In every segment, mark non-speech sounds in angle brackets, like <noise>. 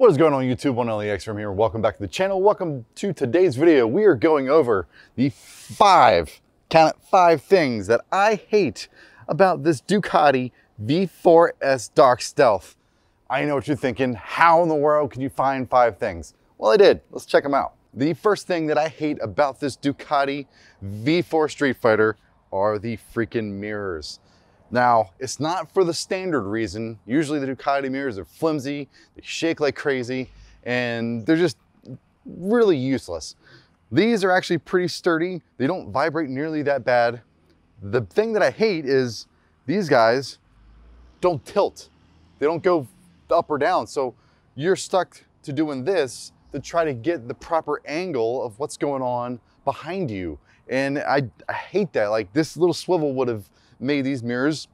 What is going on YouTube? One LEX from here. Welcome back to the channel. Welcome to today's video. We are going over the five, count it, five things that I hate about this Ducati V4S Dark Stealth. I know what you're thinking. How in the world can you find five things? Well, I did. Let's check them out. The first thing that I hate about this Ducati V4 Street Fighter are the freaking mirrors. Now, it's not for the standard reason. Usually the Ducati mirrors are flimsy, they shake like crazy, and they're just really useless. These are actually pretty sturdy. They don't vibrate nearly that bad. The thing that I hate is these guys don't tilt. They don't go up or down. So you're stuck to doing this to try to get the proper angle of what's going on behind you. And I, I hate that. Like this little swivel would have made these mirrors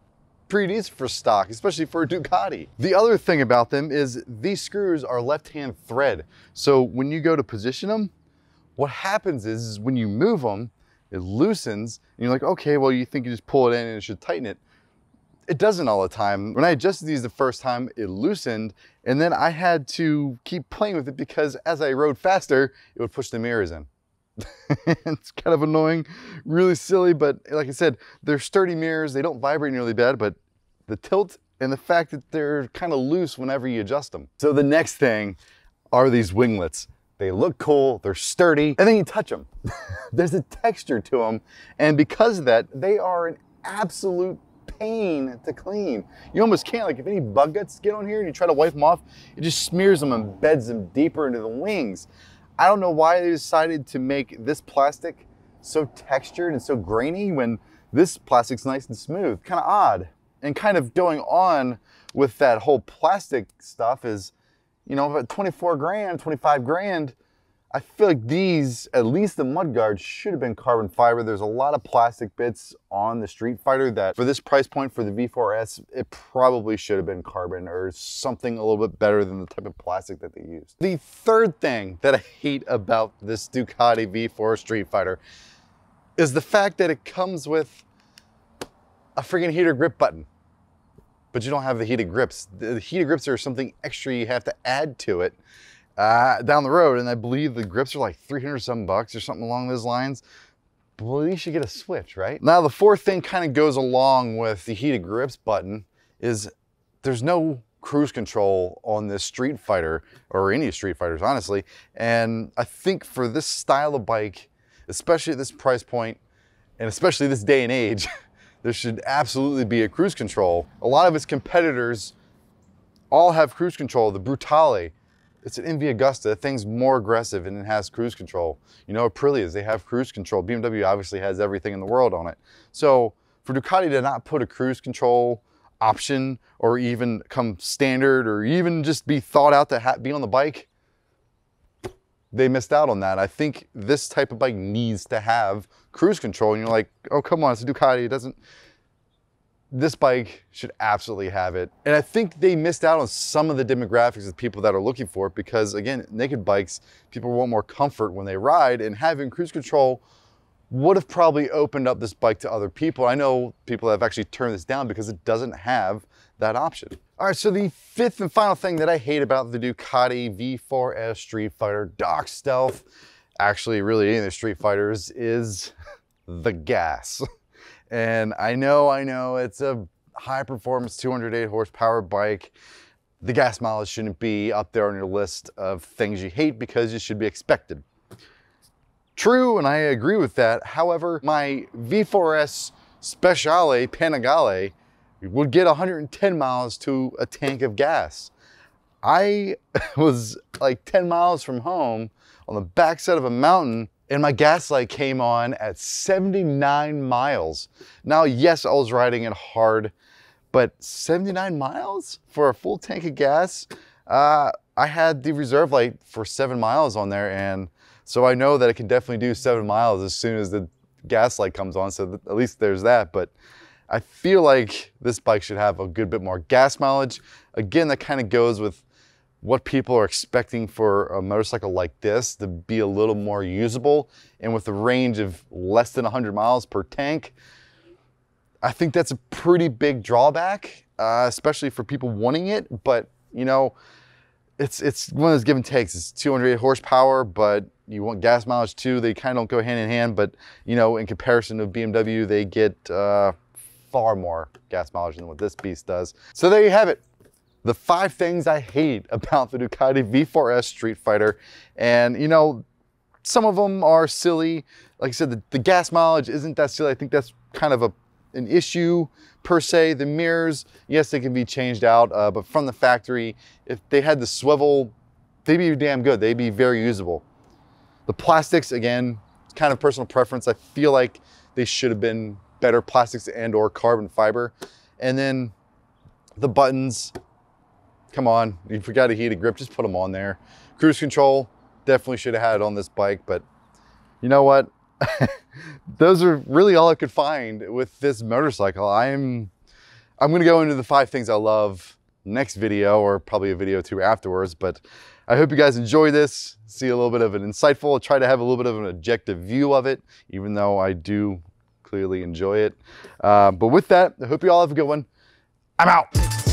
pretty decent for stock, especially for a Ducati. The other thing about them is these screws are left-hand thread. So when you go to position them, what happens is, is when you move them, it loosens and you're like, okay, well, you think you just pull it in and it should tighten it. It doesn't all the time. When I adjusted these the first time, it loosened and then I had to keep playing with it because as I rode faster, it would push the mirrors in. <laughs> it's kind of annoying, really silly, but like I said, they're sturdy mirrors. They don't vibrate nearly bad, but the tilt and the fact that they're kind of loose whenever you adjust them. So the next thing are these winglets. They look cool, they're sturdy, and then you touch them. <laughs> There's a texture to them, and because of that, they are an absolute pain to clean. You almost can't, like if any bug guts get on here and you try to wipe them off, it just smears them and beds them deeper into the wings. I don't know why they decided to make this plastic so textured and so grainy when this plastic's nice and smooth. Kind of odd. And kind of going on with that whole plastic stuff is, you know, 24 grand, 25 grand, I feel like these, at least the mudguards, should have been carbon fiber. There's a lot of plastic bits on the Street Fighter that for this price point for the V4S, it probably should have been carbon or something a little bit better than the type of plastic that they used. The third thing that I hate about this Ducati V4 Street Fighter is the fact that it comes with a freaking heater grip button but you don't have the heated grips. The heated grips are something extra you have to add to it uh, down the road. And I believe the grips are like 300 some bucks or something along those lines. Well, at least you get a switch, right? Now the fourth thing kind of goes along with the heated grips button is there's no cruise control on this Street Fighter or any Street Fighters, honestly. And I think for this style of bike, especially at this price point, and especially this day and age, <laughs> there should absolutely be a cruise control. A lot of its competitors all have cruise control. The Brutale it's an NV Augusta, The thing's more aggressive and it has cruise control. You know, Aprilias, they have cruise control. BMW obviously has everything in the world on it. So for Ducati to not put a cruise control option or even come standard or even just be thought out to be on the bike, they missed out on that. I think this type of bike needs to have cruise control. And you're like, oh, come on, it's a Ducati. It doesn't, this bike should absolutely have it. And I think they missed out on some of the demographics of people that are looking for it because again, naked bikes, people want more comfort when they ride and having cruise control would have probably opened up this bike to other people. I know people have actually turned this down because it doesn't have that option. All right, so the fifth and final thing that I hate about the Ducati V4S Street Fighter Dock Stealth, actually really any of the Street Fighters, is <laughs> the gas. And I know, I know it's a high performance 208 horsepower bike. The gas mileage shouldn't be up there on your list of things you hate because you should be expected. True, and I agree with that. However, my V4S Speciale Panigale would get 110 miles to a tank of gas. I <laughs> was like 10 miles from home on the backside of a mountain and my gas light came on at 79 miles. Now, yes, I was riding it hard, but 79 miles for a full tank of gas? Uh, I had the reserve light for seven miles on there, and so I know that I can definitely do seven miles as soon as the gas light comes on, so at least there's that, but I feel like this bike should have a good bit more gas mileage. Again, that kind of goes with what people are expecting for a motorcycle like this to be a little more usable. And with a range of less than 100 miles per tank, I think that's a pretty big drawback, uh, especially for people wanting it. But, you know, it's it's one of those give and takes. It's 208 horsepower, but you want gas mileage too. They kind of don't go hand in hand, but you know, in comparison to BMW, they get uh, far more gas mileage than what this beast does. So there you have it the five things I hate about the Ducati V4S Street Fighter. And you know, some of them are silly. Like I said, the, the gas mileage isn't that silly. I think that's kind of a an issue per se. The mirrors, yes, they can be changed out, uh, but from the factory, if they had the swivel, they'd be damn good. They'd be very usable. The plastics, again, kind of personal preference. I feel like they should have been better plastics and or carbon fiber. And then the buttons, come on, you forgot a heated grip, just put them on there. Cruise control, definitely should have had it on this bike, but you know what? <laughs> Those are really all I could find with this motorcycle. I'm, I'm gonna go into the five things I love next video or probably a video or two afterwards, but I hope you guys enjoy this, see a little bit of an insightful, I'll try to have a little bit of an objective view of it, even though I do clearly enjoy it. Uh, but with that, I hope you all have a good one. I'm out.